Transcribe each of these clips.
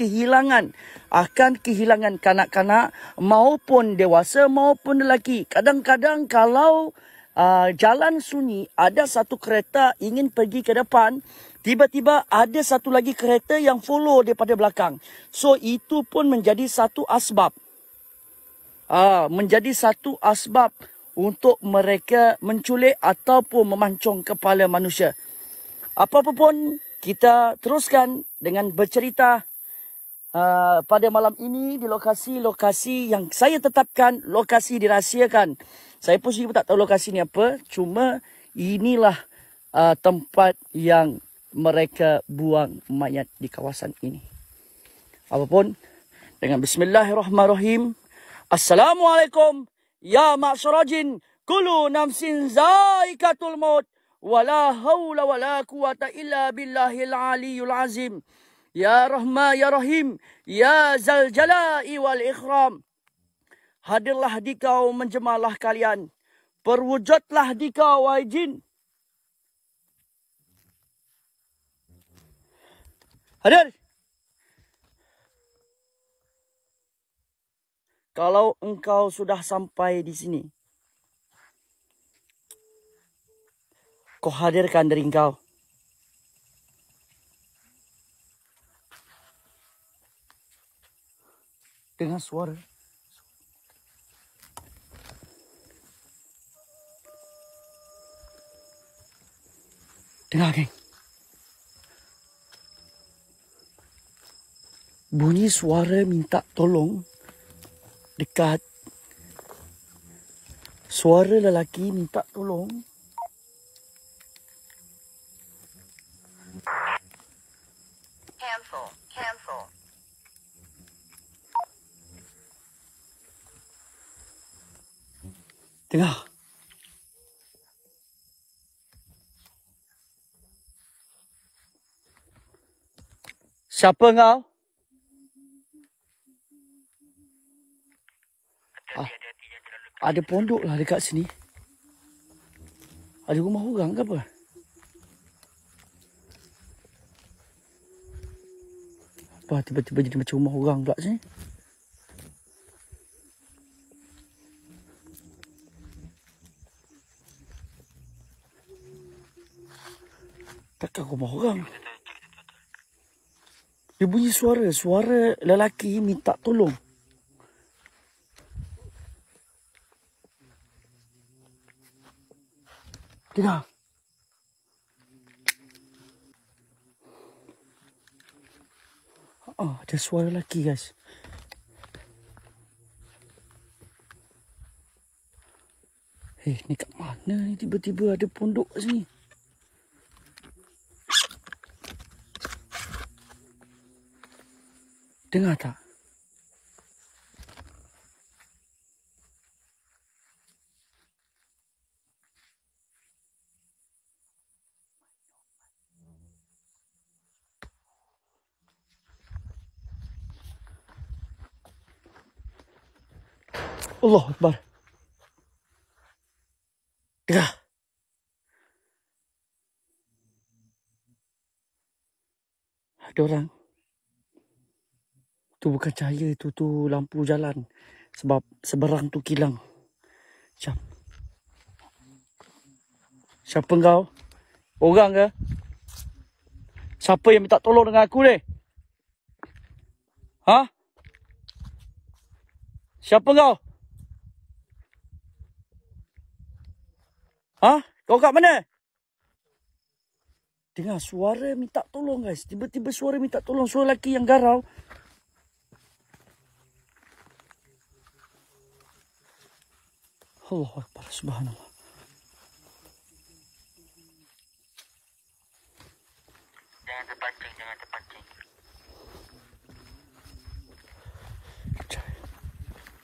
kehilangan akan kehilangan kanak-kanak maupun dewasa maupun lelaki. Kadang-kadang kalau uh, jalan sunyi ada satu kereta ingin pergi ke depan, tiba-tiba ada satu lagi kereta yang follow daripada belakang. So itu pun menjadi satu asbab uh, menjadi satu asbab untuk mereka menculik ataupun memancung kepala manusia. Apa-apa pun kita teruskan dengan bercerita uh, pada malam ini di lokasi-lokasi yang saya tetapkan, lokasi dirahsiakan. Saya pun sendiri pun tak tahu lokasi ni apa, cuma inilah uh, tempat yang mereka buang mayat di kawasan ini. Apapun, dengan bismillahirrahmanirrahim. Assalamualaikum. Ya ma'asyarajin. Kulu namsin zaikatul maut. Wala hawla wala quwata illa billahil aliyul azim. Ya Rahma Ya Rahim Ya Zal Jalai Wal Ikhram Hadirlah di kau menjemalah kalian Perwujudlah di kau wajin Hadir Kalau engkau sudah sampai di sini Kau hadirkan dari engkau dengan suara. Dengar, geng. Bunyi suara minta tolong dekat suara lelaki minta tolong Siapa kau? Ah, ada pondok lah dekat sini. Ada rumah orang ke apa? Apa tiba-tiba jadi macam rumah orang pula sini? Takkan rumah orang? Takkan rumah orang? Dia bunyi suara. Suara lelaki minta tolong. Tidak. Oh, ah, ada suara lelaki guys. Eh, ni kat mana ni tiba-tiba ada pondok kat sini? Dengar tak? Allah Akbar. Dengar. Ada orang tu bukan cahaya tu tu lampu jalan sebab seberang tu kilang Syam siapa kau orang ke siapa yang minta tolong dengan aku ni ha siapa kau ha kau kat mana Dengar suara minta tolong guys. Tiba-tiba suara minta tolong. Suara lelaki yang garau. Allah Akbar, Subhanallah.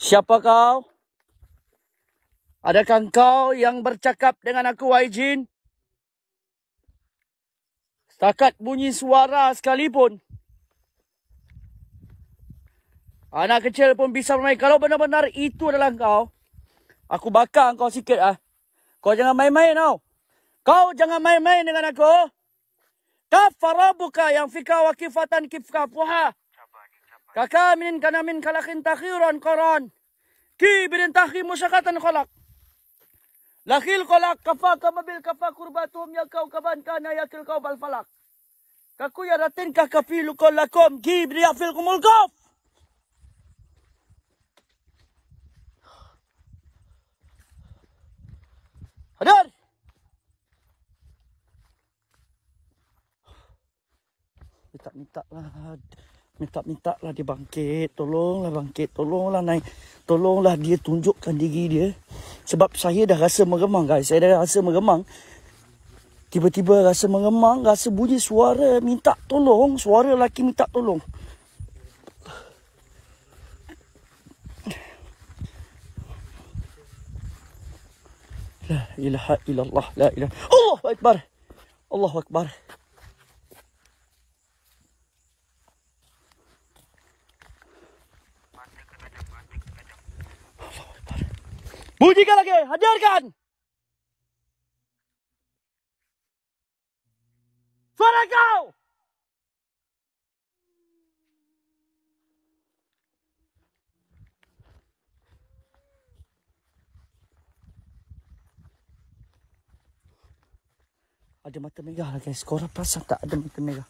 Siapa kau? Adakah kau yang bercakap dengan aku, Waijin? Setakat bunyi suara sekalipun. Anak kecil pun bisa bermain. Kalau benar-benar itu adalah kau, Aku bakar kau sikit ah. Kau jangan main-main tau. Kau jangan main-main dengan aku. Kafarabuka yang fika wakifatan kifka puha. Kaka min kanamin kalakin takhiron koron. Ki bidin takhi musyakatan kolak. Lakhil kolak kafa kamabil kafa kurbatum ya kau kaban kana yakil kau balfalak. Kaku ya ratin kakafilu kolakom ki bidin ya kumul kumulkof. Hadir. Minta-minta lah. Minta-minta lah dia bangkit. Tolonglah bangkit. Tolonglah naik. Tolonglah dia tunjukkan diri dia. Sebab saya dah rasa meremang guys. Saya dah rasa meremang. Tiba-tiba rasa meremang. Rasa bunyi suara minta tolong. Suara lelaki minta tolong. لا إله إلا الله لا إله الله أكبر الله أكبر Bunyi kan lagi, hajarkan. Suara kau! Ada mata merah lah guys. Korang perasan tak ada mata merah?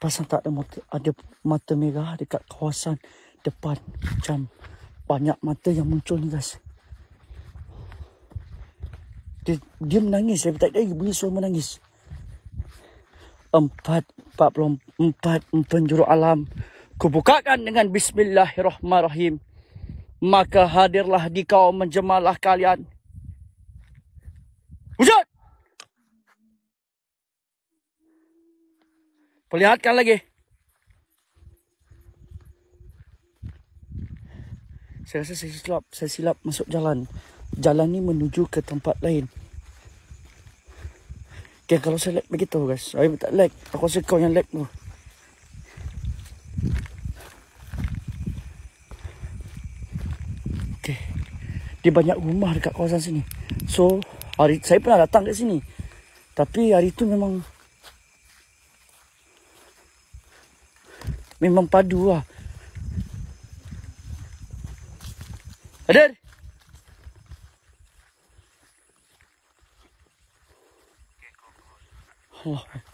Perasan tak ada mata, ada mata merah dekat kawasan depan. Macam banyak mata yang muncul ni guys. Dia, dia menangis. Saya tak tahu bunyi suara menangis. Empat, empat, empat, empat penjuru alam. Kubukakan dengan Bismillahirrahmanirrahim. Bismillahirrahmanirrahim maka hadirlah di kau menjemalah kalian. Wujud! Perlihatkan lagi. Saya rasa saya silap, saya silap masuk jalan. Jalan ni menuju ke tempat lain. Okay, kalau saya lag begitu guys. Saya tak lag. Aku rasa kau yang lag tu. dia banyak rumah dekat kawasan sini. So, hari saya pernah datang dekat sini. Tapi hari tu memang memang padu lah. Hadir. Allah. Oh.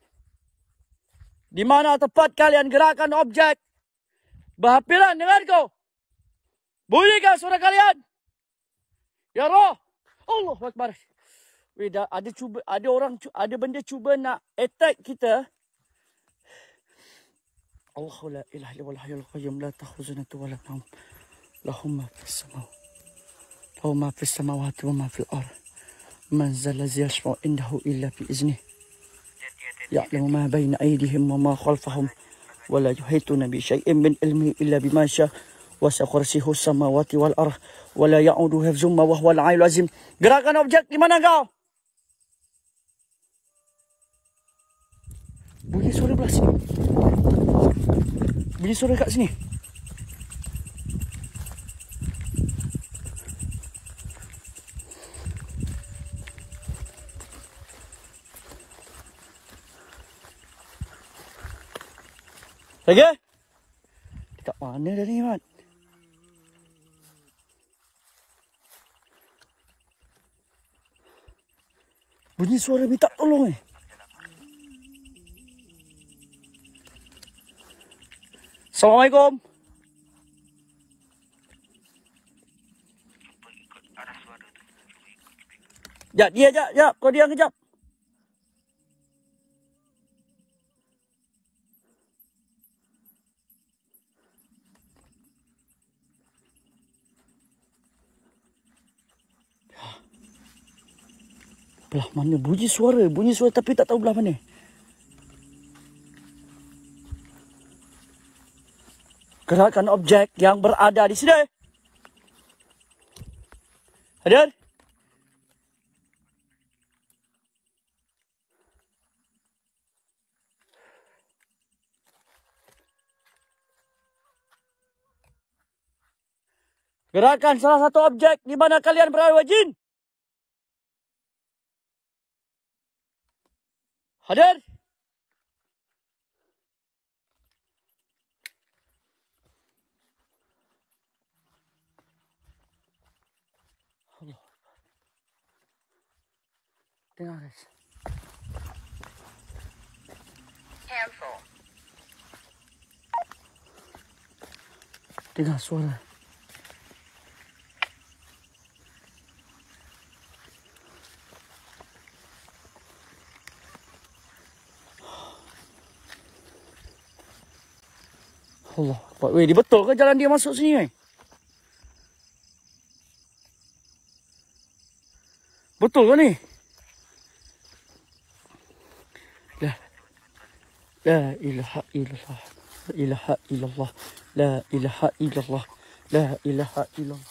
Di mana tempat kalian gerakan objek. dengar denganku. Bunyikan suara kalian. Ya roh. Allah Akbar. Wida, ada cuba, ada orang, ada benda cuba nak attack kita. Allahu la ilaha illa huwa al qayyum la tahuzuna tu wa la tahum. Lahumma fi samaw. Lahumma fi samawati wa ma fil ar. Man zal lazi yashfa indahu illa bi iznih. يعلم ما بين أيديهم وما خلفهم ولا يحيطون بشيء من علمه إلا بما شاء وسع كرسيه السماوات والأرض ولا يعود حفظهما وهو العلي العظيم gerakan أوبجيك لمن mana kau bunyi suara belah sini bunyi suara kat sini Okay? Dekat mana dah ni, Mat? Bunyi suara minta tolong ni. Eh? Assalamualaikum. Jap, dia jap, jap. Kau diam kejap. Belah mana? Bunyi suara. Bunyi suara tapi tak tahu belah mana. Gerakan objek yang berada di sini. Hadir. Gerakan salah satu objek di mana kalian berada, Wajin. Hadi. Genau das. Handful. Genau, so. Allah. Weh, dia betul ke jalan dia masuk sini weh? Betul ke ni? La. La ilaha illallah. La ilaha illallah. La ilaha illallah. La ilaha illallah.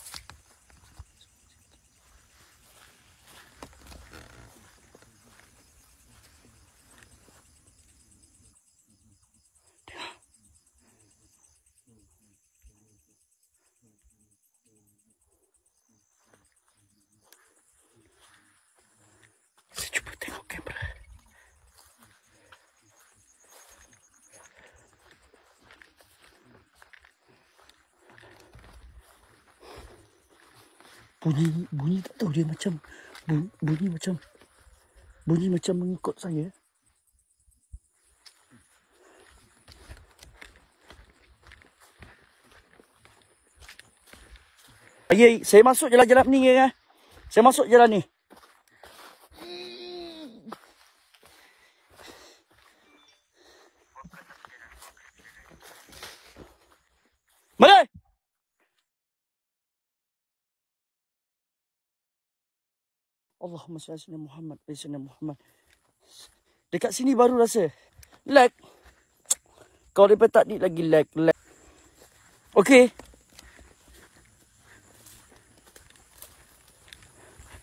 bunyi bunyi tak tahu dia macam bunyi, bunyi macam bunyi macam mengikut saya Ayai, saya masuk jalan-jalan ni ya. Saya masuk jalan ni. Allahumma salli ala sayyidina Muhammad wa sayyidina Muhammad. Dekat sini baru rasa lag. Kau depa tak ni lagi lag lag. Okay.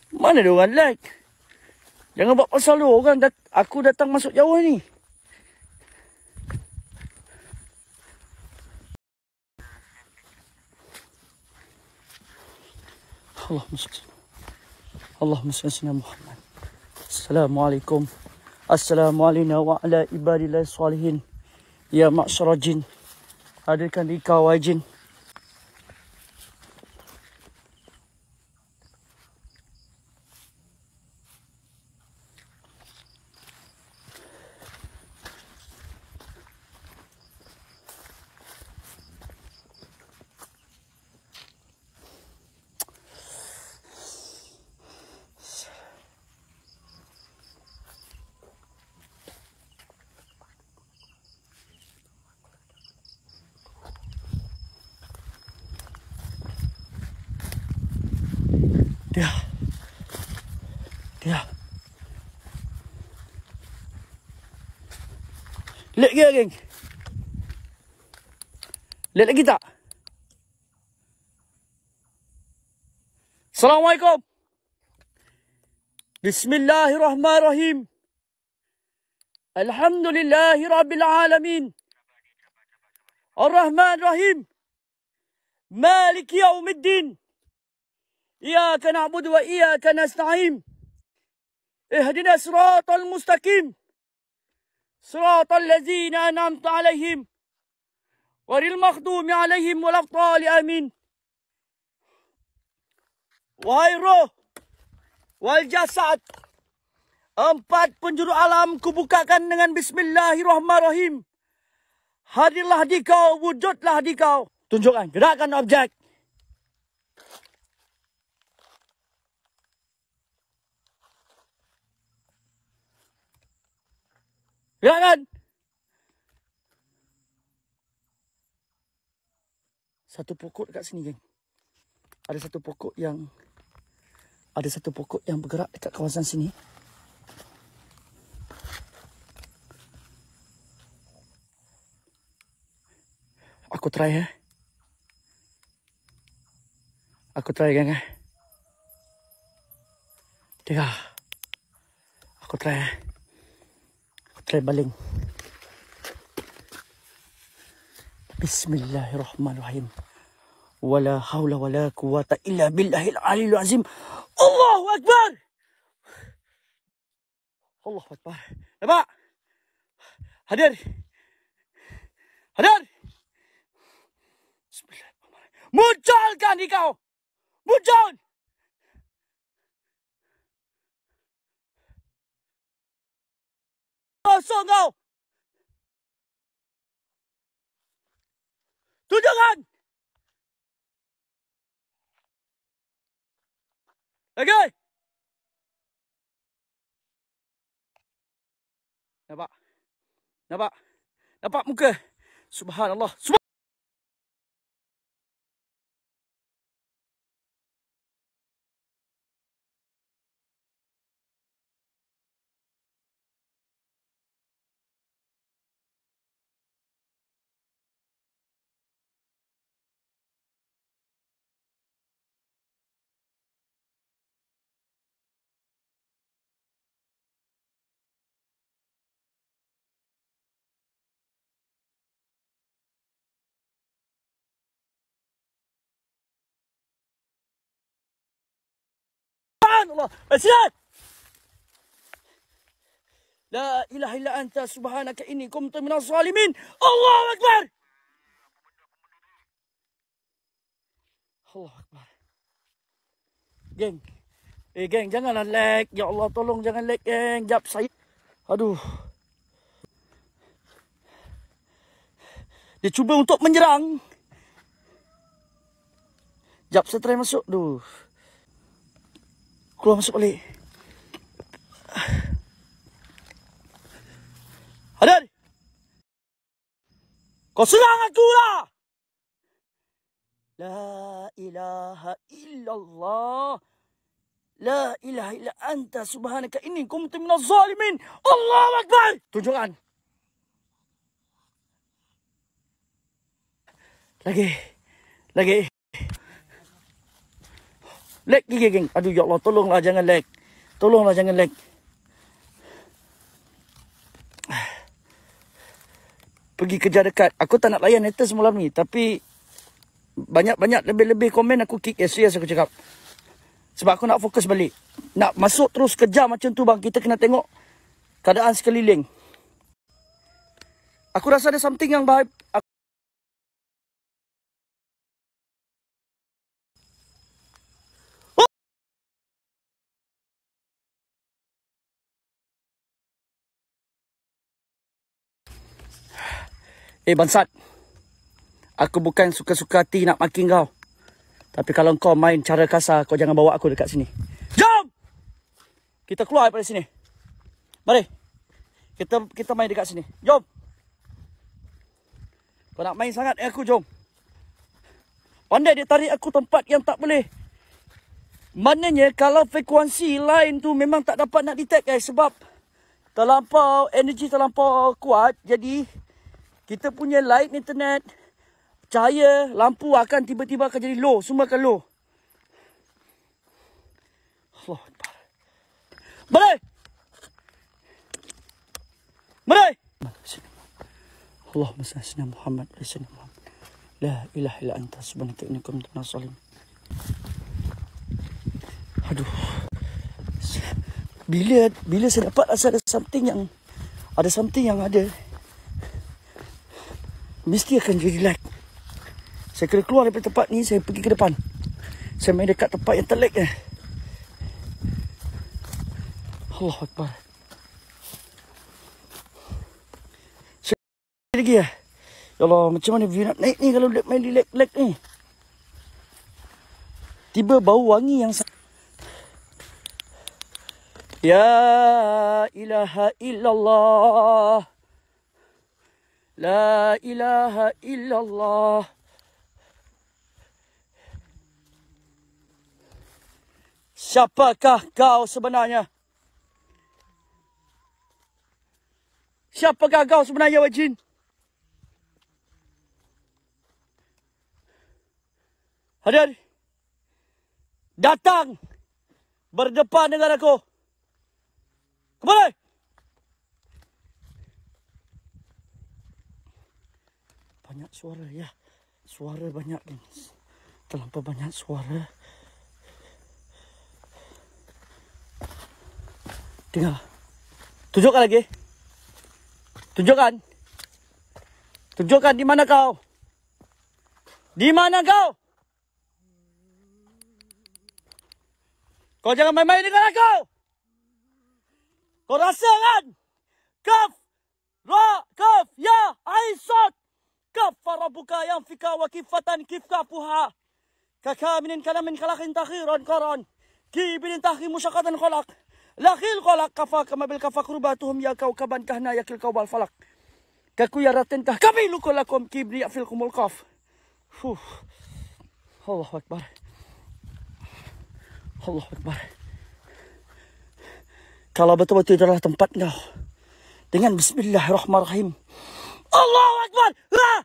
Mana dia orang lag? Jangan buat pasal dia orang dat aku datang masuk jauh ni. Allah salli اللهم صل على سيدنا محمد السلام عليكم السلام علينا وعلى عباد الله الصالحين يا معشر الجن هذه كان لك واجن 掉掉。Lihat ke geng? Lihat lagi tak? Assalamualaikum. Bismillahirrahmanirrahim. Elhamdülillahi Rabbil alemin. Ar-Rahman Rahim. Maliki yevmiddin. Ia ia wa إياك نعبد وإياك نستعين al mustakim. المستقيم al lazina أنعمت عليهم Waril المغضوب عليهم ولا الضال آمين وهاي الروح والجسد Empat penjuru alam kubukakan dengan bismillahirrahmanirrahim. Hadirlah di kau, wujudlah di kau. Tunjukkan, gerakan objek. Gerakkan. Satu pokok dekat sini, geng. Ada satu pokok yang... Ada satu pokok yang bergerak dekat kawasan sini. Aku try, ya. Aku try, geng. Eh. Tiga. Aku try, ya traveling. Bismillahirrahmanirrahim. Wala hawla wala quwata illa billahil alil azim. Allahu Akbar! Allahu Akbar. Nampak? Hadir. Hadir. Bismillahirrahmanirrahim. Munculkan ni kau. Munculkan. Oh, so kau. Tunjukkan. Lagi. Okay. Nampak? Nampak? Nampak muka? Subhanallah. Subhanallah. Subhan Allah. Silat. La ilaha illa anta subhanaka inni kumtu minas zalimin. Allahu Akbar. Allahu Akbar. Geng. Eh geng janganlah lag. Ya Allah tolong jangan lag geng. Jap saya. Aduh. Dia cuba untuk menyerang. Jap saya try masuk. Duh keluar masuk balik. Adan! Kau serang aku lah! La ilaha illallah. La ilaha illa anta subhanaka inni kuntu minaz zalimin. Allahu akbar. Tunjukkan. Lagi. Lagi. Lag gigi geng. Aduh ya Allah, tolonglah jangan lag. Tolonglah jangan lag. Pergi kerja dekat. Aku tak nak layan haters semalam ni. Tapi banyak-banyak lebih-lebih komen aku kick as serious aku cakap. Sebab aku nak fokus balik. Nak masuk terus kerja macam tu bang. Kita kena tengok keadaan sekeliling. Aku rasa ada something yang bahaya Eh bansat. Aku bukan suka-suka hati nak makin kau. Tapi kalau kau main cara kasar, kau jangan bawa aku dekat sini. Jom! Kita keluar daripada sini. Mari. Kita kita main dekat sini. Jom! Kau nak main sangat Eh aku, jom. Pandai dia tarik aku tempat yang tak boleh. Maknanya kalau frekuensi lain tu memang tak dapat nak detect eh. Sebab terlampau, energi terlampau kuat. Jadi kita punya light internet, cahaya, lampu akan tiba-tiba akan jadi low. Semua akan low. Allah. balai, balai. Allah salli sallam Muhammad wa sallam Muhammad. La ilaha illa anta subhanaka inni kuntu minas Aduh. Bila bila saya dapat rasa ada something yang ada something yang ada Mesti akan jadi light Saya kena keluar daripada tempat ni Saya pergi ke depan Saya main dekat tempat yang terlek. ni Allah Akbar Saya lagi ya Ya Allah macam mana view nak naik ni Kalau main di lag, lag ni Tiba bau wangi yang Ya ilaha illallah La إله illallah. الله Siapakah kau sebenarnya? Siapakah kau sebenarnya, Wajin? Hadir. Datang. Berdepan dengan aku. Kembali. Kembali. banyak suara ya. Suara banyak gengs. Terlalu banyak suara. Tinggal. Tunjukkan lagi. Tunjukkan. Tunjukkan di mana kau. Di mana kau? Kau jangan main-main dengan aku. Kau rasa kan? Kaf. Ra. Kaf. Ya. Aisot. كف ربك ينفك وكفة كف كفها ككامل كلام خلق تخير قرن كيبل تخير مشقة خلق لخيل خلق كفا كما بالكفا كرباتهم يا كوكبا كهنا يا كوكب الفلق ككو يرتن كه كبيل كلكم كيبل يأفلكم القاف الله أكبر الله أكبر Kalau betul-betul itu adalah tempatnya. Dengan bismillahirrahmanirrahim. Allahu Akbar! La!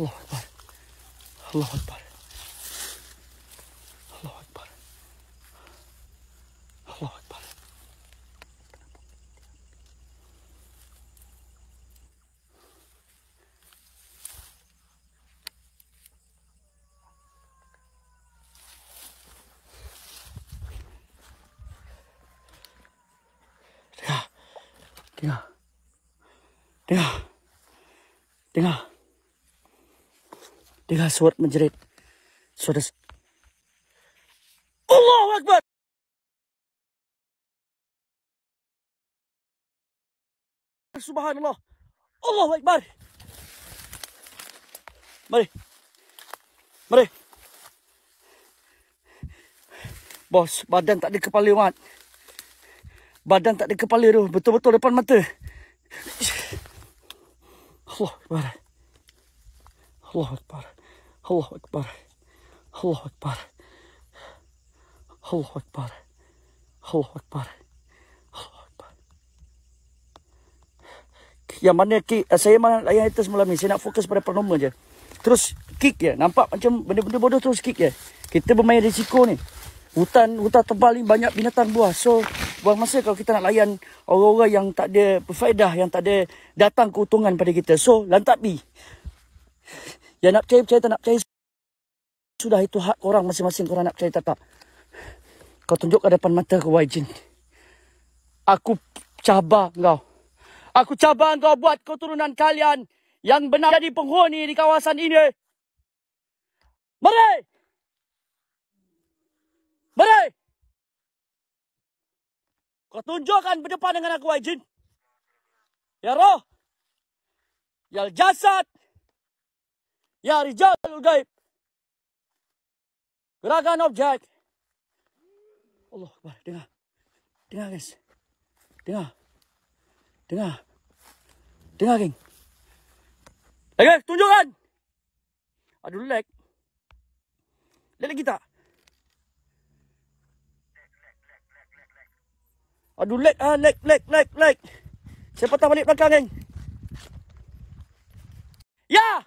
الله أكبر الله أكبر dengan suara menjerit. Suara Allah Akbar. Subhanallah. Allah Akbar. Mari. Mari. Bos, badan tak ada kepala, Mat. Badan tak ada kepala tu. Betul-betul depan mata. Allah Akbar. Allah Akbar. Allahu bar, Allahu bar, Allahu bar, Allahu bar, Allahu bar. Yang mana kick, eh, saya mana layan itu semalam ni. Saya nak fokus pada pronomer je. Terus kick je. Nampak macam benda-benda bodoh terus kick je. Kita bermain risiko ni. Hutan hutan tebal ni banyak binatang buah. So, buang masa kalau kita nak layan orang-orang yang tak ada faedah, yang tak ada datang keuntungan pada kita. So, lantak B. Ya nak percaya, percaya tak nak percaya. Sudah itu hak orang masing-masing korang nak percaya tak. Kau tunjuk ke depan mata ke Wajin. Aku cabar kau. Aku cabar kau buat keturunan kalian. Yang benar jadi penghuni di kawasan ini. Mari! Mari! Kau tunjukkan berdepan dengan aku, Wajin. Ya roh. Ya jasad. Ya Rijalul Gaib. Gerakan objek. Allah Akbar. Dengar. Dengar guys. Dengar. Dengar. Dengar geng. Eh guys, tunjukkan. Aduh lag. Lag kita. Aduh lag ah, lag, lag, lag, lag. Saya patah balik belakang geng. Ya! Yeah!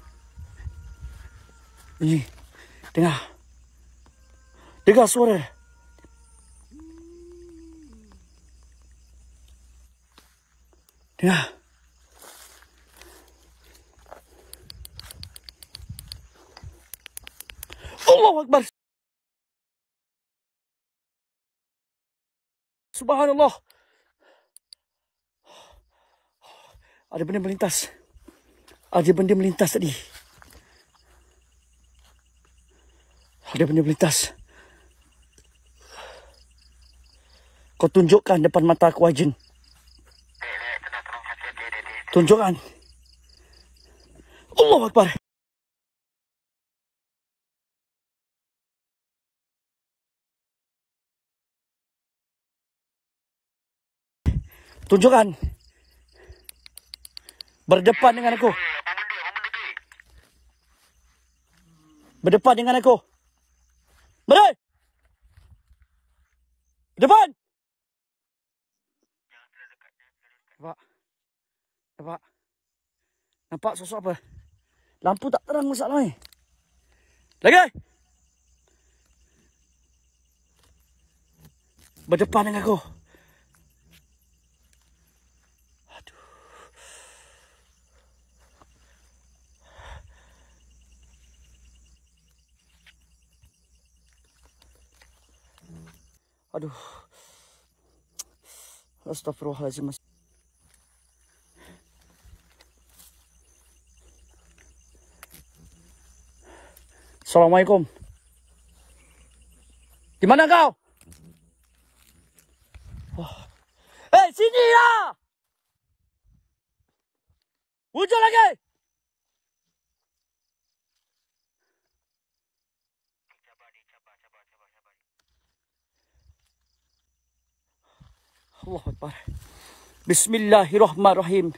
你，等下，等下说的。等下。Allah Akbar. Subhanallah. Ada benda melintas. Ada benda melintas tadi. Ada benda melintas. Kau tunjukkan depan mata aku Ajin. Tunjukkan. Allahu Akbar. Tunjukkan. Berdepan dengan aku. Berdepan dengan aku. Mana? Depan. Nampak. Nampak. Nampak sosok apa? Lampu tak terang masalah ni. Lagi. Berdepan dengan aku. Aduh. Astagfirullahaladzim. Assalamualaikum. Di mana kau? Oh. Eh, sini lah. Wujud lagi. Allah Akbar. Bismillahirrahmanirrahim.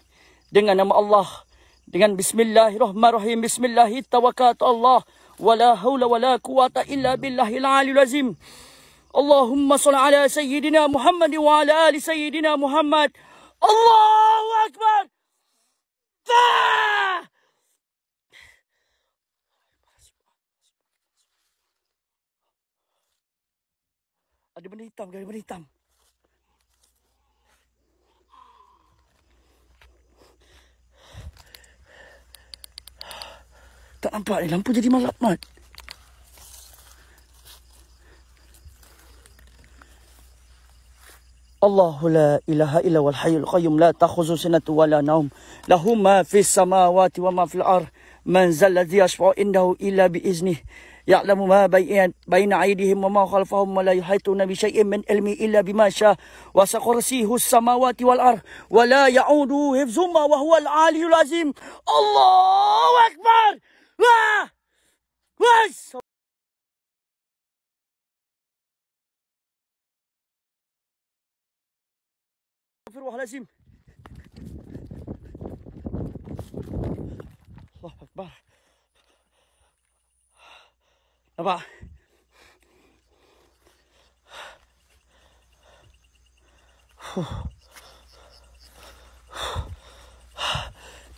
Dengan nama Allah. Dengan bismillahirrahmanirrahim. Bismillahirrahmanirrahim. Allah. Wala hawla wala quwata illa billahil alil azim. Allahumma salli ala sayyidina Muhammad wa ala ali sayyidina Muhammad. Allahu Akbar. Fah! Ada benda hitam, ada benda hitam. Tak nampak ni. Lampu jadi malap, Mat. الله لا إله إلا هو الحي القيوم لا تأخذ سنة ولا نوم له ما في السماوات وما في الأرض من ذا الذي يشفع عنده إلا بإذنه يعلم ما بين أيديهم وما خلفهم ولا يحيطون بشيء من علمه إلا بما شاء وسكرسيه السماوات والأرض ولا يعود حفظهما وهو العلي العظيم الله أكبر Ah! لازم الله اكبر ابا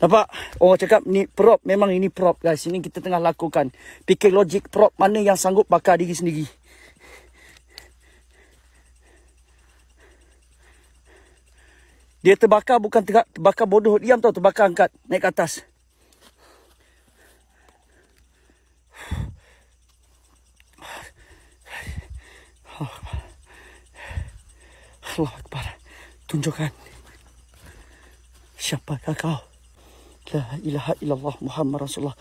Nampak? Orang cakap ni prop. Memang ini prop guys. Ini kita tengah lakukan. Pikir logik prop mana yang sanggup bakar diri sendiri. Dia terbakar bukan terbakar, terbakar bodoh. Diam tau terbakar angkat. Naik ke atas. Allah Akbar. Tunjukkan. Siapakah kau? لا إله إلا الله محمد رسول الله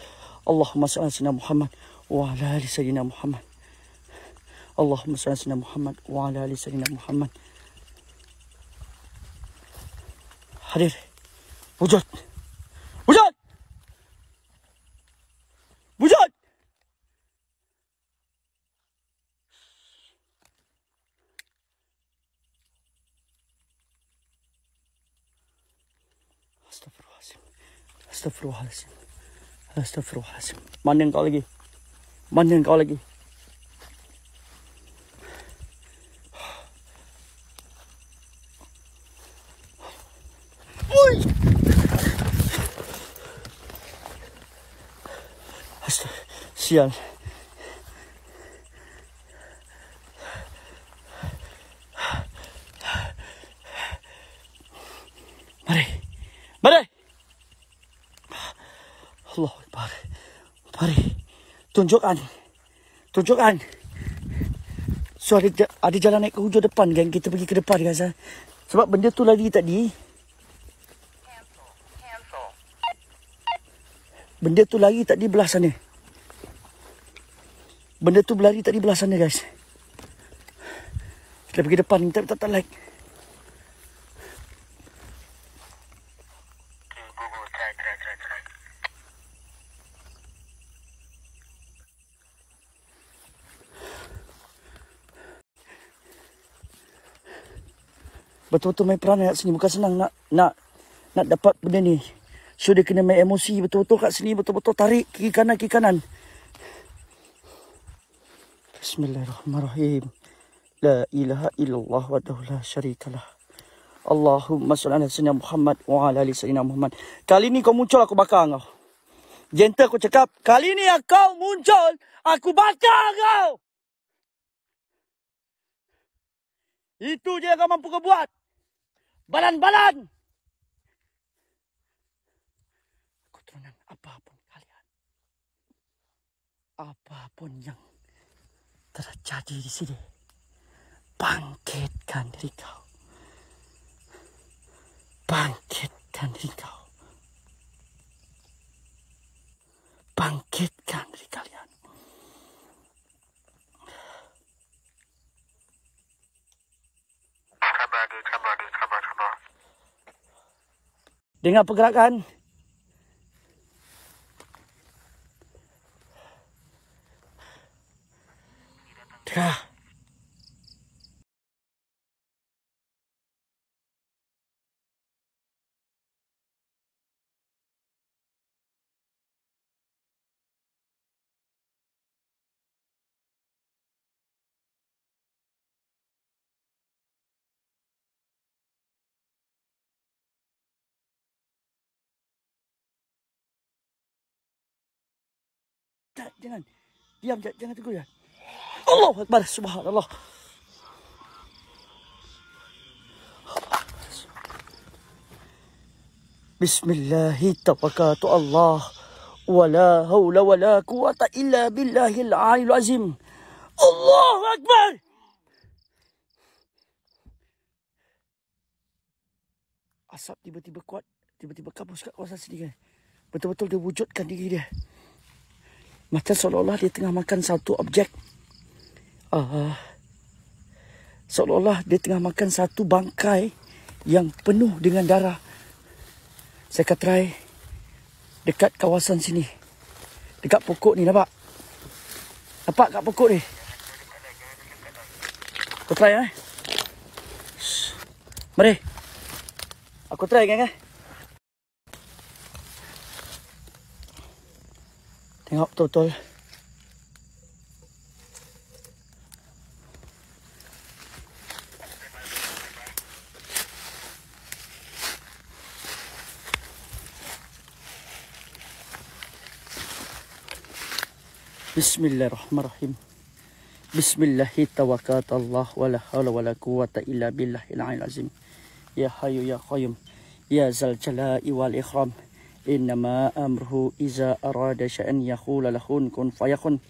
اللهم صل على سيدنا محمد وعلى آل سيدنا محمد اللهم صل على سيدنا محمد وعلى آل سيدنا محمد حريري وجدت Astagfirullahaladzim. Astagfirullahaladzim. Mana engkau lagi? Mana engkau lagi? Ui! Astagfirullahaladzim. Sial. Tunjukkan. Tunjukkan. So ada, ada jalan naik ke hujung depan geng. Kita pergi ke depan guys. Ha. Sebab benda tu lari tadi. Benda tu lari tadi belah sana. Benda tu berlari tadi belah sana guys. Kita pergi depan. Kita tak, tak, tak like. betul-betul main peranan kat sini bukan senang nak nak nak dapat benda ni so dia kena main emosi betul-betul kat sini betul-betul tarik kiri kanan kiri kanan bismillahirrahmanirrahim la ilaha illallah wa la syarikalah Allahumma salli ala sayyidina Muhammad wa ala ali sayyidina Muhammad kali ni kau muncul aku bakar kau gentle aku cakap kali ni kau muncul aku bakar kau itu je yang kau mampu kau buat balan-balan. Keturunan apapun kalian. Apapun yang terjadi di sini. Bangkitkan diri kau. Bangkitkan diri kau. Bangkitkan diri kalian. Sabar dia, sabar dia, sabar, sabar. Dengar pergerakan. Dengar. jangan. Diam, jangan, jangan tegur ya. Allah Akbar, subhanallah. Bismillah, tabakatu Allah. Wala hawla wala quwata illa billahil alil azim. Allah Akbar! Asap tiba-tiba kuat, tiba-tiba kabus kat kawasan sini kan. Betul-betul dia wujudkan diri dia. Macam seolah-olah dia tengah makan satu objek. Uh, seolah-olah dia tengah makan satu bangkai yang penuh dengan darah. Saya akan try dekat kawasan sini. Dekat pokok ni nampak? Nampak kat pokok ni? Aku try eh. Mari. Aku try kan kan? ngọc tôi tôi بسم الله الرحمن الرحيم بسم الله توكلت الله ولا حول ولا قوة إلا بالله العلي العظيم يا حي يا قيوم يا ذا الجلال والإكرام innama amruhu iza arada sya'an yakhula lahun kun fayakun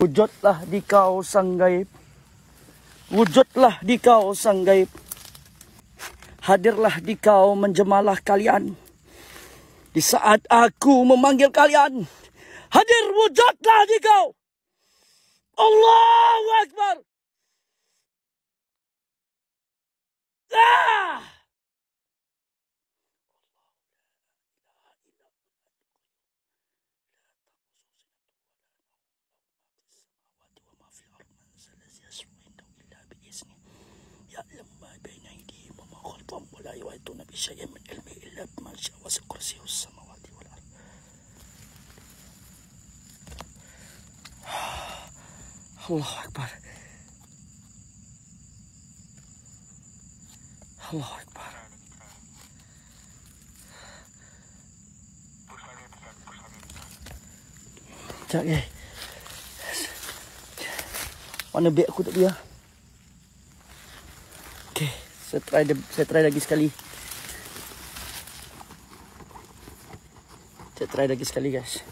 wujudlah di kau sang gaib wujudlah di kau sang gaib hadirlah di kau menjemalah kalian di saat aku memanggil kalian hadir wujudlah di kau Allahu akbar Ah! بإذنه يعلم ما بين أيديهم وما خلفهم ولا يحيطون بشيء من علمه إلا بما شاء وسع كرسيه السماوات والأرض الله أكبر الله أكبر Sekejap okay. Warna beg aku tak dia saya try saya try lagi sekali saya try lagi sekali guys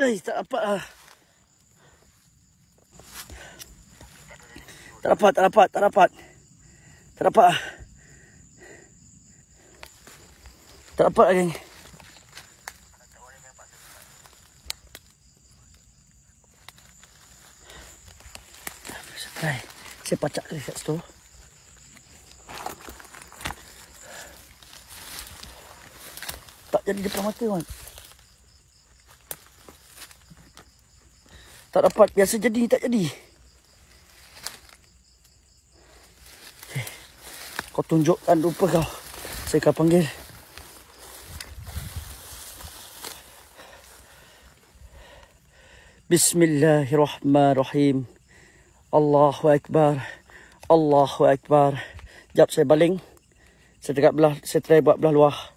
Eh, tak dapat lah. Tak dapat, tak dapat, tak dapat. Tak dapat lah. Tak dapat lah, geng. saya pacak ke dekat situ. Tak jadi depan mata, kan? Tak dapat biasa jadi tak jadi Kau tunjukkan rupa kau Saya akan panggil Bismillahirrahmanirrahim Allahu Akbar Allahu Akbar Sekejap saya baling Saya dekat belah Saya try buat belah luar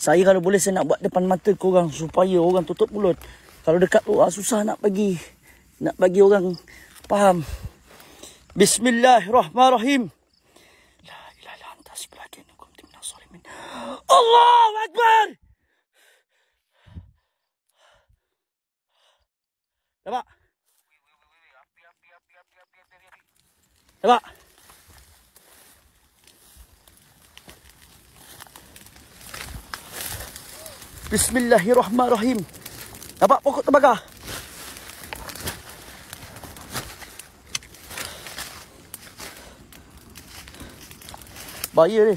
Saya kalau boleh saya nak buat depan mata korang Supaya orang tutup mulut kalau dekat luar susah nak bagi nak bagi orang faham. Bismillahirrahmanirrahim. La ilaha illa anta subhanakum tibna Allahu akbar. Apa? Apa? Bismillahirrahmanirrahim. Nampak pokok terbakar. Bahaya ni.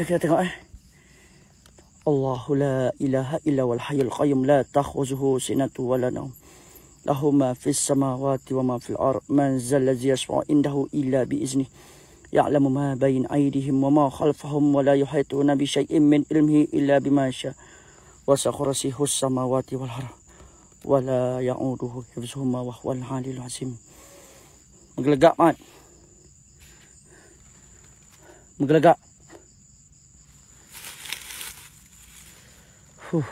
أكثر الله لا إله إلا هو الحي القيوم لا تأخذه سنة ولا نوم له ما في السماوات وما في الأرض من ذا الذي يشفع عنده إلا بإذنه يعلم ما بين أيديهم وما خلفهم ولا يحيطون بشيء من علمه إلا بما شاء وسخرسه السماوات والأرض ولا يعوده حفظهما وهو العلي العظيم مغلقات مغلقات Whew.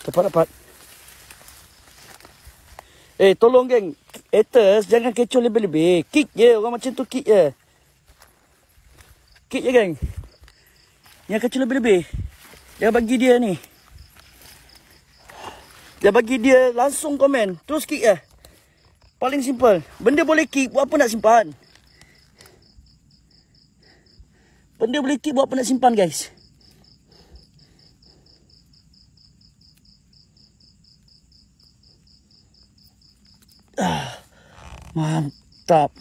Cepat dapat. Eh, tolong geng haters jangan kecoh lebih-lebih. Kick je. Orang macam tu kick je. Kick je gang, Jangan kecoh lebih-lebih. Jangan bagi dia ni. Jangan bagi dia langsung komen. Terus kick je. Paling simple. Benda boleh kick buat apa nak simpan. Benda boleh kick buat apa nak simpan guys. Mantap.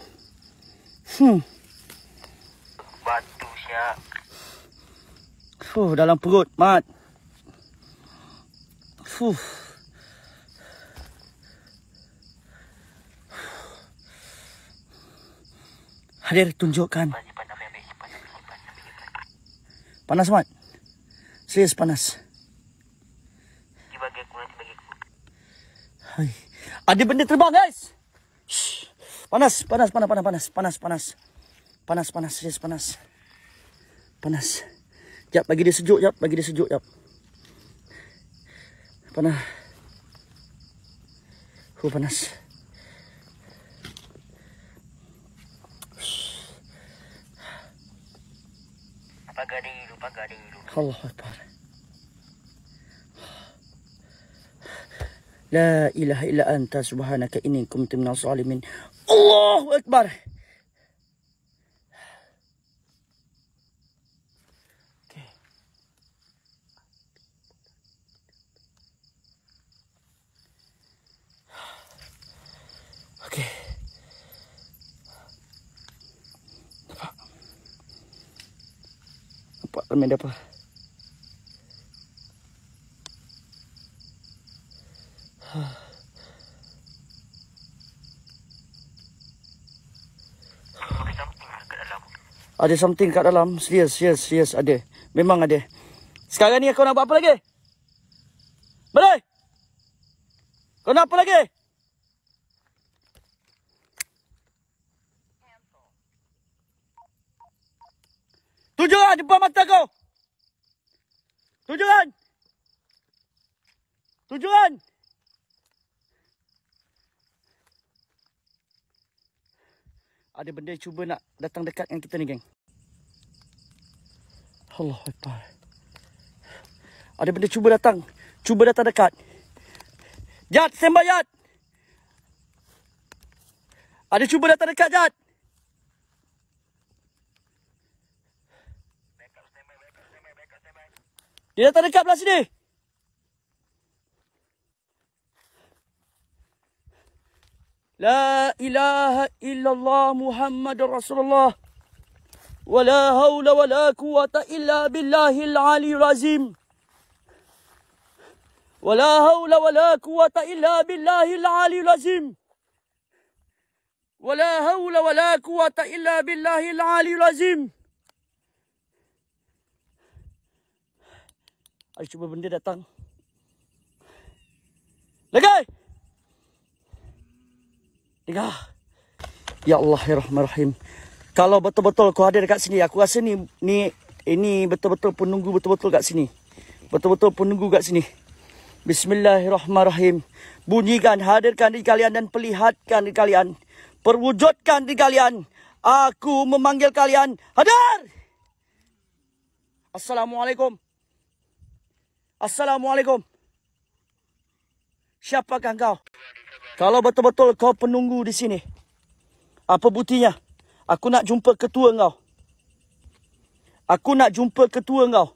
Hmm. Batu siap. Fuh, dalam perut, Mat. Fuh. Hadir tunjukkan. Panas mat. Serius panas. Hai. Ada benda terbang guys. Hai panas panas panas panas panas panas panas panas panas panas panas panas jap bagi dia sejuk jap bagi dia sejuk jap panas hu panas apa gading dulu apa gading dulu Allah Akbar La ilaha illa anta subhanaka inni kuntu minal zalimin Allahu Ekber. Okay. Nampak? Apa, remedi apa? Ada something kat dalam. Yes, yes, yes. Ada. Memang ada. Sekarang ni kau nak buat apa lagi? Boleh? Kau nak apa lagi? Tujuan depan mata kau. Tujuan. Tujuan. Ada benda cuba nak datang dekat dengan kita ni geng. Allah Akbar. Ada benda cuba datang. Cuba datang dekat. Jad, sembah Jad. Ada cuba datang dekat Jad. Dia datang dekat belah sini. La ilaha illallah Muhammad Rasulullah. ولا هول ولا قوة إلا بالله العلي العظيم ولا هول ولا قوة إلا بالله العلي العظيم ولا هول ولا قوة إلا بالله العلي العظيم Ada cuba benda datang. Legai! Legai! Ya Allah, Ya Rahman, Rahim. kalau betul-betul kau hadir kat sini aku rasa ni ni ini betul-betul penunggu betul-betul kat sini betul-betul penunggu kat sini bismillahirrahmanirrahim bunyikan hadirkan di kalian dan perlihatkan di kalian perwujudkan di kalian aku memanggil kalian hadar. assalamualaikum assalamualaikum siapakah kau kalau betul-betul kau penunggu di sini apa buktinya Aku nak jumpa ketua engkau. Aku nak jumpa ketua engkau.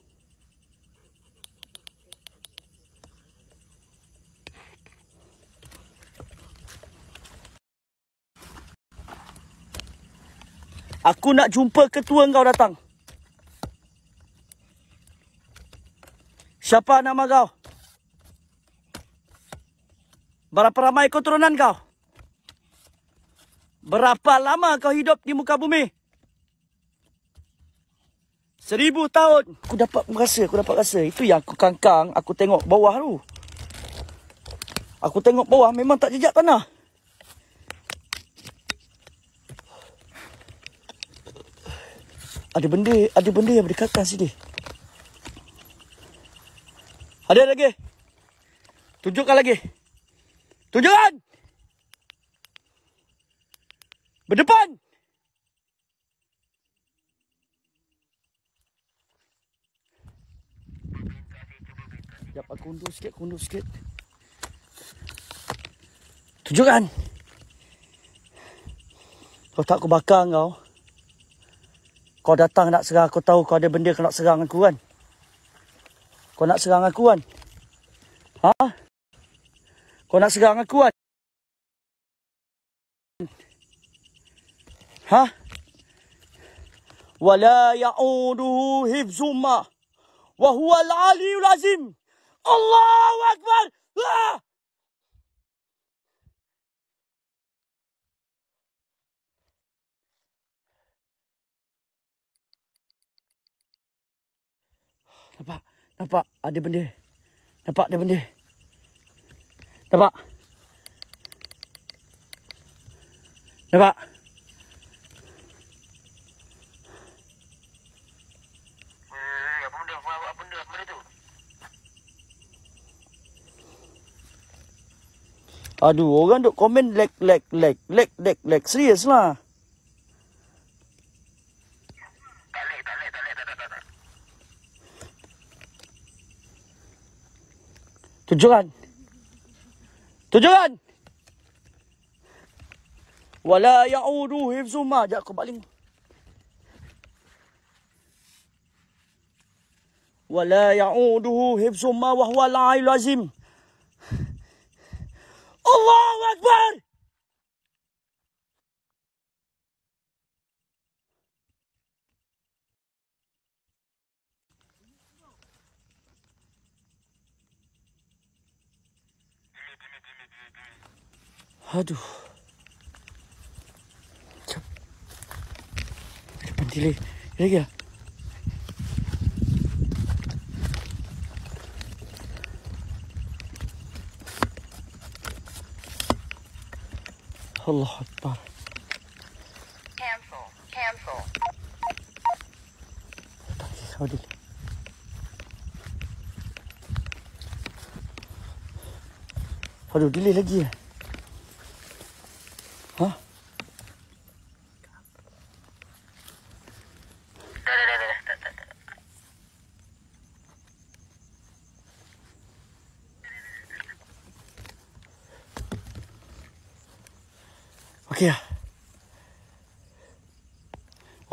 Aku nak jumpa ketua engkau datang. Siapa nama kau? Berapa ramai keturunan kau? Berapa lama kau hidup di muka bumi? Seribu tahun. Aku dapat merasa, aku dapat rasa. Itu yang aku kangkang, aku tengok bawah tu. Aku tengok bawah memang tak jejak tanah. Ada benda, ada benda yang berdekatan sini. Ada lagi. Tunjukkan lagi. Tunjukkan! Berdepan. Sekejap aku undur sikit, aku undur sikit. Tujukan. Kau tak aku bakar kau. Kau datang nak serang aku tahu kau ada benda kau nak serang aku kan. Kau nak serang aku kan. Ha? Kau nak serang aku kan. ها ولا يعوده حفظهما وهو العلي العظيم الله أكبر لا Nampak? Nampak ada benda. Nampak ada benda. Nampak? Nampak? Aduh, orang duk komen lag, lag, lag, lag, lag, lag. Serius lah. Tujuan. Tujuan. Wala ya'udu hifzuma. Sekejap aku baling. Wala ya'uduhu hifzuma wahuwa la'ilu azim. Wala ya'uduhu Allahu Akbar! Aduh. Cepat. Cepat dia. Ya, ya. الله أكبر حولي طيب، حولي لي لقيه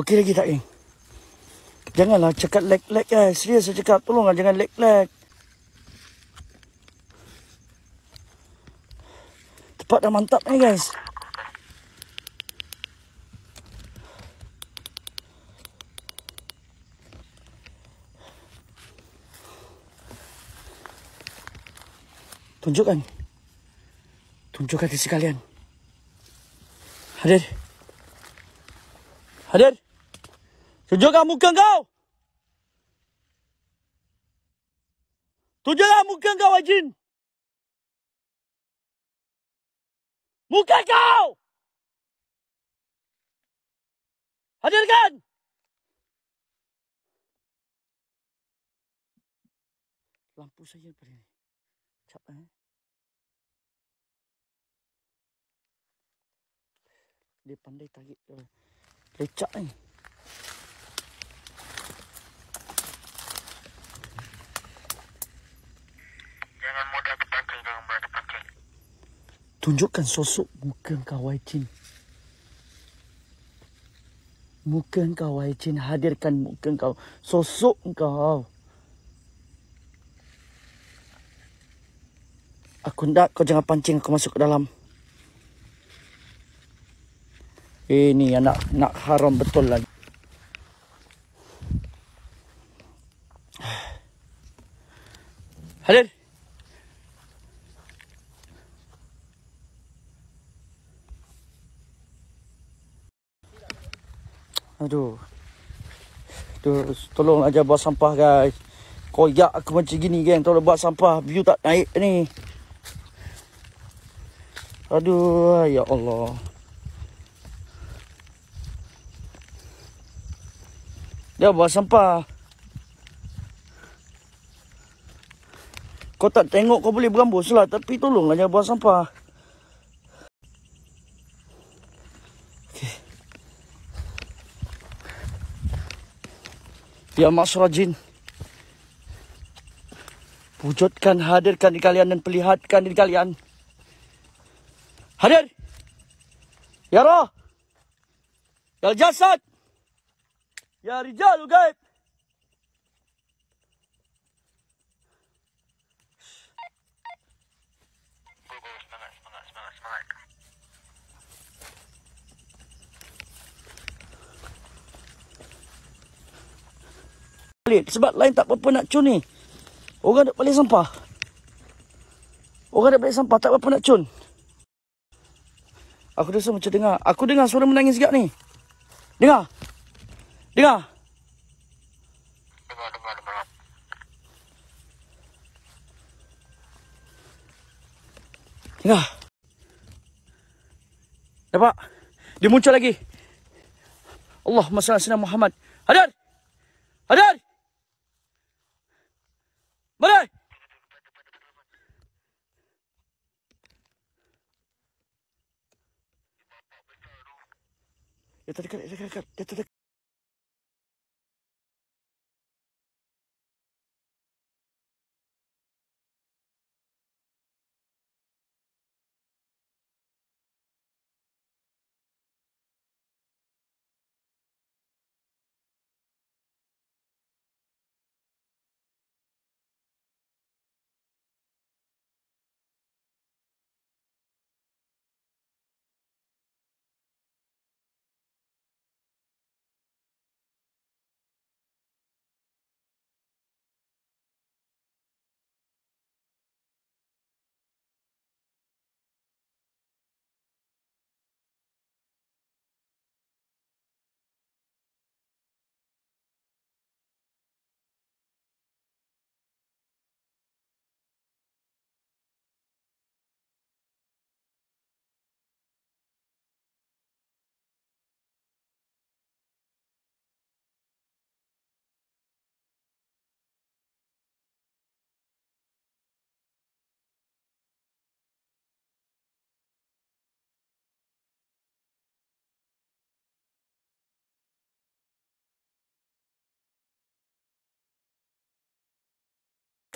Okey lagi tak, ing? Janganlah cakap lag-lag, eh. Serius saya cakap. Tolonglah jangan lag-lag. Tempat dah mantap, eh, guys. Tunjukkan. Tunjukkan di sekalian. Hadir. Hadir. Hadir. Tunjukkan muka kau. Tunjukkan muka kau, Wajin. Muka kau! Hadirkan! Lampu saya beri. Sekejap, eh. Dia pandai tarik uh, ni. Eh. dengan mudah dipanggil dengan mudah dipanggil. Tunjukkan sosok muka engkau Wai Chin. Muka engkau Wai Chin, hadirkan muka engkau, sosok engkau. Aku nak kau jangan pancing aku masuk ke dalam. Ini anak nak haram betul lagi. Hadir. Aduh. Terus tolong aja buat sampah guys. Koyak aku macam gini geng. Tolong buat sampah. View tak naik ni. Aduh. Ya Allah. Dia buat sampah. Kau tak tengok kau boleh berambus lah. Tapi tolong aja buat sampah. Ya Masra Jin. Wujudkan, hadirkan di kalian dan perlihatkan di kalian. Hadir. Ya roh. Ya jasad. Ya rijal gaib. balik sebab lain tak apa-apa nak cun ni. Orang nak balik sampah. Orang nak balik sampah tak apa-apa nak cun. Aku rasa macam dengar. Aku dengar suara menangis sekejap ni. Dengar. Dengar. Dengar, dengar, dengar. Dengar. Nampak? Dia muncul lagi. Allah, masalah ala Muhammad. Hadar! Hadar! やったでかい、やったでかい、やったでかい。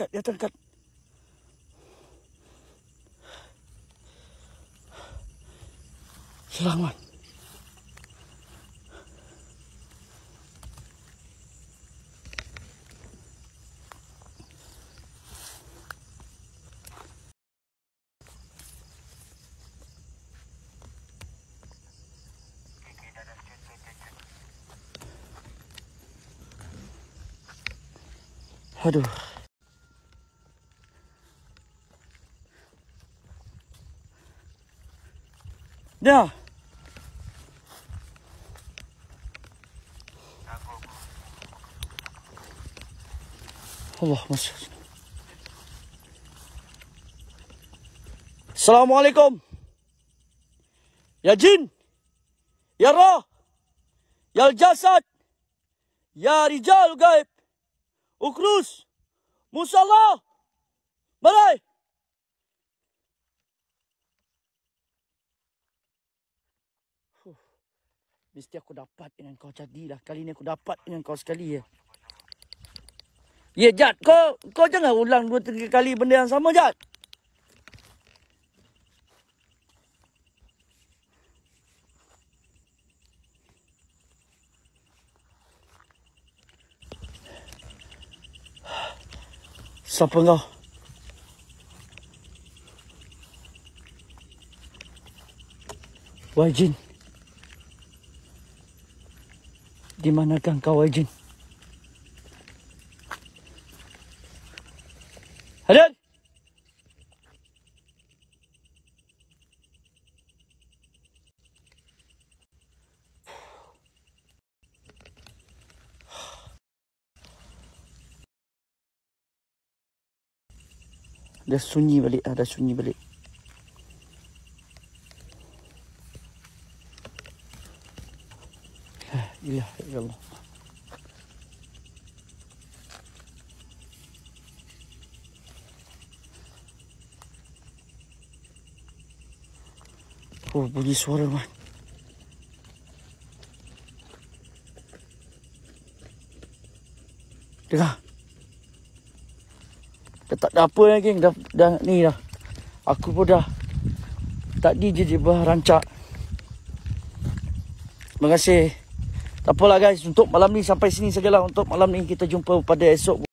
kat, jatuh kat. Aduh. Ya. Allah masya Assalamualaikum. Ya jin. Ya roh. Ya jasad. Ya rijal gaib. Ukrus. Musallah. Huh. Mesti aku dapat dengan kau lah Kali ni aku dapat dengan kau sekali ya. Ya Jad, kau kau jangan ulang dua tiga kali benda yang sama Jad. Siapa kau? Wajin. Wajin. Di manakah kau Ejin? Hadir! Dah sunyi balik, Ada sunyi balik. Ah, Yalla. Oh, bu giz var hemen. Dengar. Dah tak ada apa lagi. Dah, dah ni dah. Aku pun dah. Tadi je dia berancak. Terima kasih. Tak apalah guys, untuk malam ni sampai sini sajalah untuk malam ni kita jumpa pada esok.